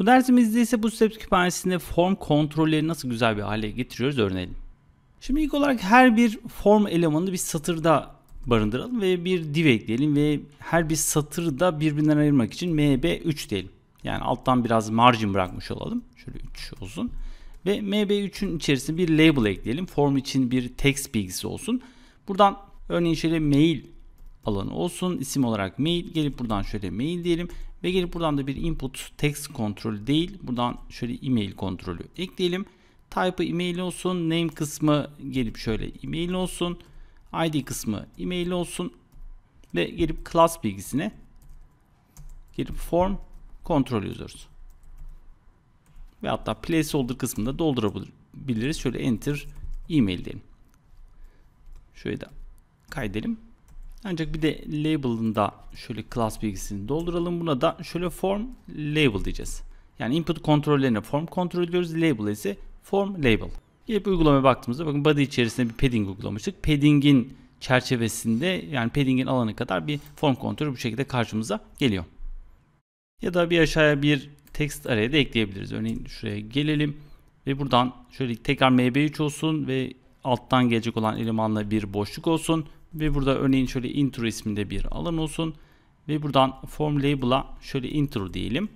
Bu dersimizde ise Bootstrap kütüphanesinde form kontrolleri nasıl güzel bir hale getiriyoruz öğrenelim. Şimdi ilk olarak her bir form elemanını bir satırda barındıralım ve bir div ekleyelim ve her bir satırı da birbirinden ayırmak için mb3 diyelim. Yani alttan biraz margin bırakmış olalım. Şöyle 3 olsun. Ve mb3'ün içerisine bir label ekleyelim. Form için bir text bilgisi olsun. Buradan örneğin şöyle mail alanı olsun. İsim olarak mail gelip buradan şöyle mail diyelim ve gelip buradan da bir input text kontrolü değil. Buradan şöyle email kontrolü ekleyelim. Type'ı email olsun. Name kısmı gelip şöyle email olsun. ID kısmı email olsun. Ve gelip class bilgisine gelip form kontrol yazıyoruz. Ve hatta placeholder kısmında doldurabiliriz. Şöyle enter email diyelim. Şöyle de kaydedelim. Ancak bir de label'ında şöyle class bilgisini dolduralım. Buna da şöyle form label diyeceğiz. Yani input kontrollerine form kontrol ediyoruz. Label ise form label. Gelip uygulamaya baktığımızda bakın body içerisinde bir padding uygulamıştık. Padding'in çerçevesinde yani padding'in alanı kadar bir form kontrolü bu şekilde karşımıza geliyor. Ya da bir aşağıya bir text araya da ekleyebiliriz. Örneğin şuraya gelelim ve buradan şöyle tekrar mb3 olsun ve alttan gelecek olan elemanla bir boşluk olsun ve burada örneğin şöyle intro isminde bir alan olsun ve buradan form label'a şöyle intro diyelim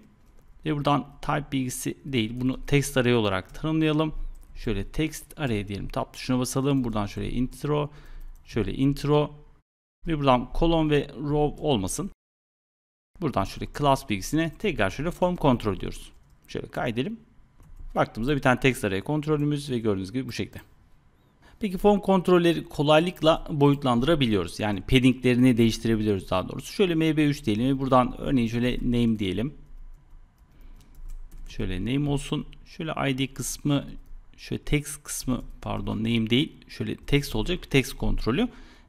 ve buradan type bilgisi değil bunu text array olarak tanımlayalım şöyle text array diyelim tab tuşuna basalım buradan şöyle intro şöyle intro ve buradan kolon ve row olmasın buradan şöyle class bilgisine tekrar şöyle form kontrol diyoruz şöyle kaydedelim baktığımızda bir tane text array kontrolümüz ve gördüğünüz gibi bu şekilde Peki form kontrolleri kolaylıkla boyutlandırabiliyoruz. Yani paddinglerini değiştirebiliyoruz daha doğrusu. Şöyle mb3 diyelim. Buradan örneğin şöyle name diyelim. Şöyle name olsun. Şöyle id kısmı şöyle text kısmı pardon name değil. Şöyle text olacak bir text kontrolü.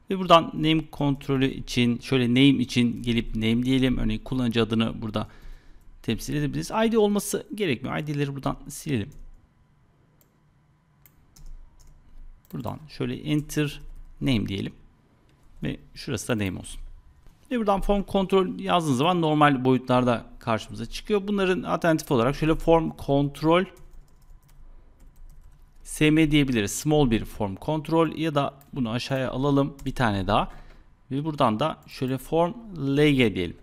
Ve buradan name kontrolü için şöyle name için gelip name diyelim. Örneğin kullanıcı adını burada temsil edebiliriz. ID olması gerekmiyor. ID'leri buradan silelim. Buradan şöyle enter name diyelim. Ve şurası da name olsun. Ve buradan form kontrol yazdığınız zaman normal boyutlarda karşımıza çıkıyor. Bunların alternatif olarak şöyle form kontrol SM diyebiliriz. Small bir form kontrol ya da bunu aşağıya alalım bir tane daha. Ve buradan da şöyle form LG diyelim.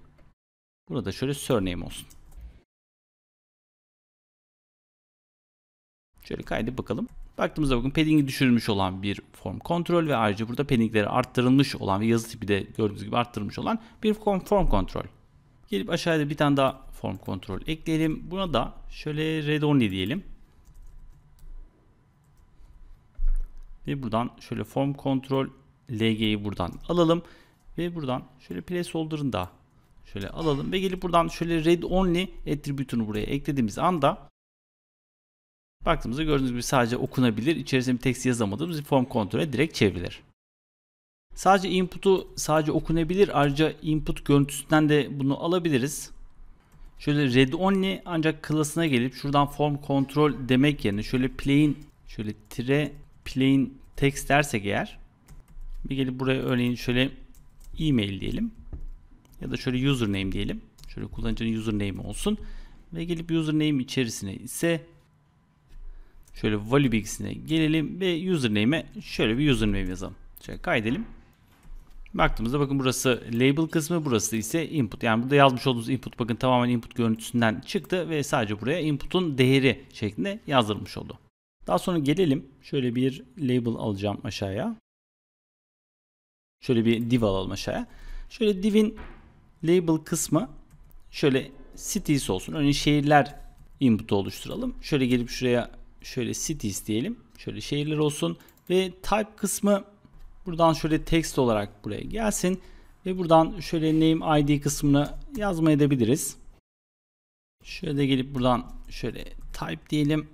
Burada şöyle surname olsun. Şöyle kaydı bakalım. Baktığımızda bakın padding'i düşürmüş olan bir form kontrol ve ayrıca burada padding'leri arttırılmış olan ve yazı tipi de gördüğünüz gibi arttırılmış olan bir form kontrol. Gelip aşağıda bir tane daha form kontrol ekleyelim. Buna da şöyle red only diyelim. Ve buradan şöyle form kontrol lg'yi buradan alalım. Ve buradan şöyle placeholder'ını da şöyle alalım. Ve gelip buradan şöyle red only attribute'unu buraya eklediğimiz anda Baktığımızda gördüğünüz gibi sadece okunabilir. İçerisinde bir text yazamadığımız bir form kontrole direkt çevrilir. Sadece input'u sadece okunabilir. Ayrıca input görüntüsünden de bunu alabiliriz. Şöyle read only ancak klasına gelip şuradan form kontrol demek yerine şöyle plain şöyle tire plain text dersek eğer bir gelip buraya örneğin şöyle e-mail diyelim ya da şöyle username diyelim. Şöyle kullanıcının username olsun ve gelip username içerisine ise Şöyle value bilgisine gelelim ve username'e şöyle bir username yazalım. Şöyle kaydedelim. Baktığımızda bakın burası label kısmı burası ise input. Yani burada yazmış olduğumuz input bakın tamamen input görüntüsünden çıktı ve sadece buraya input'un değeri şeklinde yazdırmış oldu. Daha sonra gelelim şöyle bir label alacağım aşağıya. Şöyle bir div alalım aşağıya. Şöyle divin label kısmı şöyle cities olsun. Örneğin şehirler input'u oluşturalım. Şöyle gelip şuraya şöyle cities diyelim. Şöyle şehirler olsun ve type kısmı buradan şöyle text olarak buraya gelsin ve buradan şöyle name id kısmını yazma edebiliriz. Şöyle gelip buradan şöyle type diyelim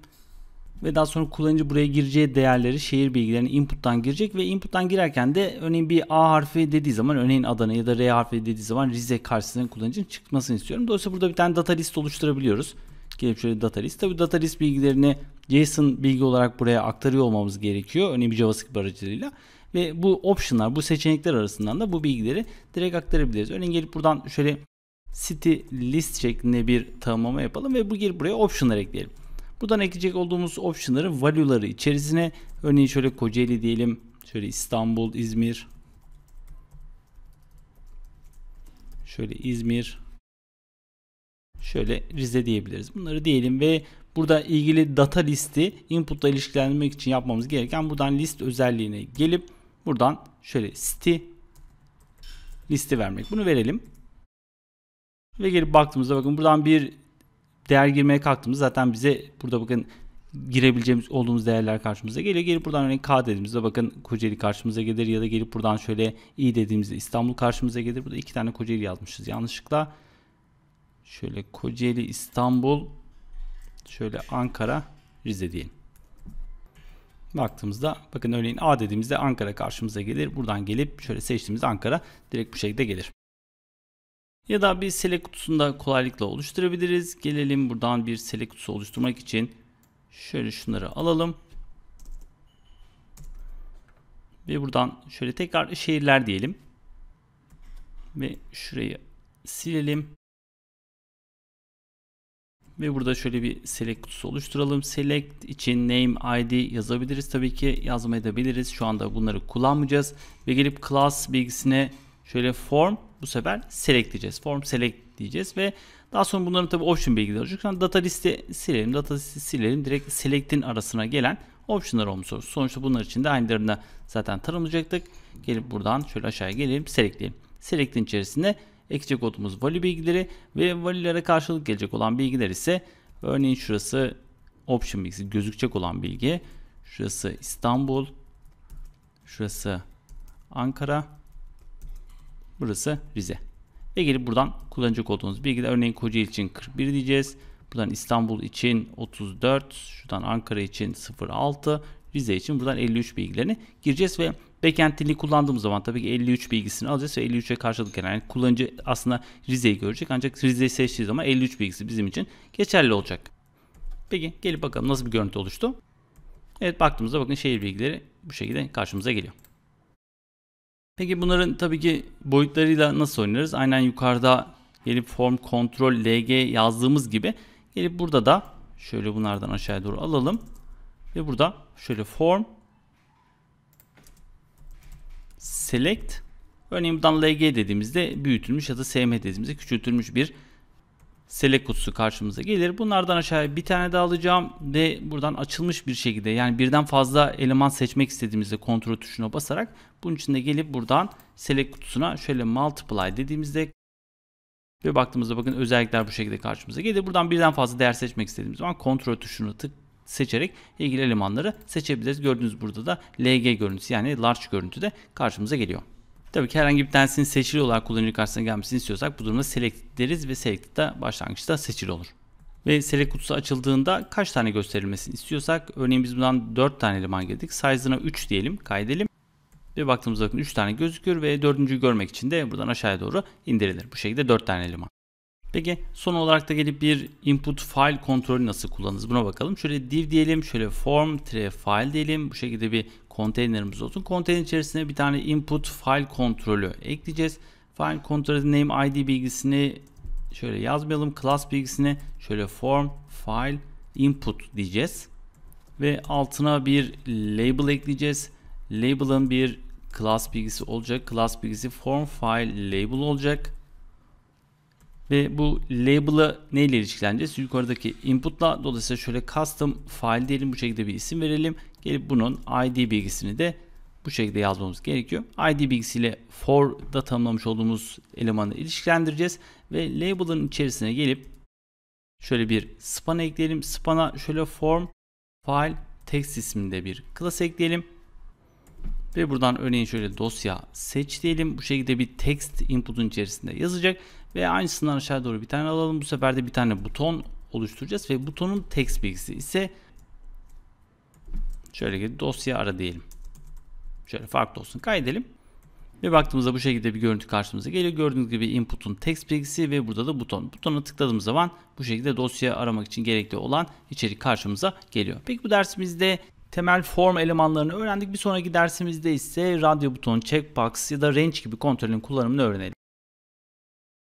ve daha sonra kullanıcı buraya gireceği değerleri şehir bilgilerini input'tan girecek ve input'tan girerken de örneğin bir A harfi dediği zaman örneğin Adana ya da R harfi dediği zaman Rize karşısına kullanıcının çıkmasını istiyorum. Dolayısıyla burada bir tane data list oluşturabiliyoruz. Gelip şöyle data list. Tabi data list bilgilerini JSON bilgi olarak buraya aktarıyor olmamız gerekiyor. Örneğin bir JavaScript aracılığıyla. Ve bu optionlar, bu seçenekler arasından da bu bilgileri direkt aktarabiliriz. Örneğin gelip buradan şöyle city list şeklinde bir tanımlama yapalım ve bu gelip buraya optionlar ekleyelim. Buradan ekleyecek olduğumuz optionların value'ları içerisine örneğin şöyle Kocaeli diyelim. Şöyle İstanbul, İzmir. Şöyle İzmir, Şöyle Rize diyebiliriz. Bunları diyelim ve burada ilgili data listi inputla ilişkilendirmek için yapmamız gereken buradan list özelliğine gelip buradan şöyle city listi vermek. Bunu verelim. Ve gelip baktığımızda bakın buradan bir değer girmeye kalktığımızda zaten bize burada bakın girebileceğimiz olduğumuz değerler karşımıza geliyor. Gelip buradan örneğin K dediğimizde bakın Kocaeli karşımıza gelir ya da gelip buradan şöyle İ dediğimizde İstanbul karşımıza gelir. Burada iki tane Kocaeli yazmışız yanlışlıkla. Şöyle Kocaeli, İstanbul, şöyle Ankara, Rize diyelim. Baktığımızda bakın örneğin A dediğimizde Ankara karşımıza gelir. Buradan gelip şöyle seçtiğimiz Ankara direkt bu şekilde gelir. Ya da bir select kutusunda kolaylıkla oluşturabiliriz. Gelelim buradan bir select kutusu oluşturmak için şöyle şunları alalım. Ve buradan şöyle tekrar şehirler diyelim. Ve şurayı silelim. Ve burada şöyle bir select kutusu oluşturalım. Select için name id yazabiliriz. Tabii ki yazmayı da biliriz. Şu anda bunları kullanmayacağız. Ve gelip class bilgisine şöyle form bu sefer select diyeceğiz. Form select diyeceğiz ve daha sonra bunların tabii option bilgileri olacak. Şu data liste silelim. Data liste silelim. Direkt select'in arasına gelen optionlar olmuş olur. Sonuçta bunlar için de aynılarını zaten tanımlayacaktık. Gelip buradan şöyle aşağıya gelelim. Select'leyelim. Select'in içerisinde Ekçe olduğumuz vali bilgileri ve value'lere karşılık gelecek olan bilgiler ise örneğin şurası option bilgisi gözükecek olan bilgi. Şurası İstanbul. Şurası Ankara. Burası Rize. Ve gelip buradan kullanacak olduğunuz bilgiler örneğin Kocaeli için 41 diyeceğiz. Buradan İstanbul için 34, şuradan Ankara için 06, Rize için buradan 53 bilgilerini gireceğiz ve Backend dilini kullandığımız zaman tabii ki 53 bilgisini alacağız ve 53'e karşılık gelen yani kullanıcı aslında Rize'yi görecek ancak Rize'yi seçtiği zaman 53 bilgisi bizim için geçerli olacak. Peki gelip bakalım nasıl bir görüntü oluştu. Evet baktığımızda bakın şehir bilgileri bu şekilde karşımıza geliyor. Peki bunların tabii ki boyutlarıyla nasıl oynarız? Aynen yukarıda gelip form kontrol lg yazdığımız gibi gelip burada da şöyle bunlardan aşağıya doğru alalım. Ve burada şöyle form select örneğin buradan lg dediğimizde büyütülmüş ya da sm dediğimizde küçültülmüş bir select kutusu karşımıza gelir. Bunlardan aşağıya bir tane daha alacağım ve buradan açılmış bir şekilde yani birden fazla eleman seçmek istediğimizde kontrol tuşuna basarak bunun için gelip buradan select kutusuna şöyle multiply dediğimizde ve baktığımızda bakın özellikler bu şekilde karşımıza gelir. Buradan birden fazla değer seçmek istediğimiz zaman kontrol tuşuna tık seçerek ilgili elemanları seçebiliriz. Gördüğünüz burada da LG görüntüsü yani large görüntü de karşımıza geliyor. Tabii ki herhangi bir tanesinin seçili olarak kullanıcı karşısına gelmesini istiyorsak bu durumda select deriz ve select de başlangıçta seçili olur. Ve select kutusu açıldığında kaç tane gösterilmesini istiyorsak örneğin biz bundan 4 tane eleman girdik. Size'ına 3 diyelim kaydedelim. Ve baktığımızda bakın 3 tane gözüküyor ve 4. görmek için de buradan aşağıya doğru indirilir. Bu şekilde 4 tane eleman. Peki son olarak da gelip bir input file kontrolü nasıl kullanırız buna bakalım. Şöyle div diyelim, şöyle form tire file diyelim. Bu şekilde bir konteynerimiz olsun. Konteyner içerisine bir tane input file kontrolü ekleyeceğid. File kontrolü name id bilgisini şöyle yazmayalım. Class bilgisini şöyle form file input diyeceğiz. Ve altına bir label ekleyeceğiz. Label'ın bir class bilgisi olacak. Class bilgisi form file label olacak. Ve bu label'ı neyle ilişkilendireceğiz? Yukarıdaki input'la dolayısıyla şöyle custom file diyelim bu şekilde bir isim verelim. Gelip bunun id bilgisini de bu şekilde yazmamız gerekiyor. ID bilgisiyle for da tanımlamış olduğumuz elemanı ilişkilendireceğiz ve label'ın içerisine gelip şöyle bir span ekleyelim. Span'a şöyle form file text isminde bir class ekleyelim. Ve buradan örneğin şöyle dosya seç diyelim. Bu şekilde bir text input'un içerisinde yazacak ve aynısından aşağı doğru bir tane alalım. Bu sefer de bir tane buton oluşturacağız ve butonun text bilgisi ise şöyle ki dosya ara diyelim. Şöyle farklı olsun kaydedelim. Ve baktığımızda bu şekilde bir görüntü karşımıza geliyor. Gördüğünüz gibi input'un text bilgisi ve burada da buton. Butona tıkladığımız zaman bu şekilde dosya aramak için gerekli olan içerik karşımıza geliyor. Peki bu dersimizde temel form elemanlarını öğrendik. Bir sonraki dersimizde ise radyo buton, checkbox ya da range gibi kontrolün kullanımını öğrenelim.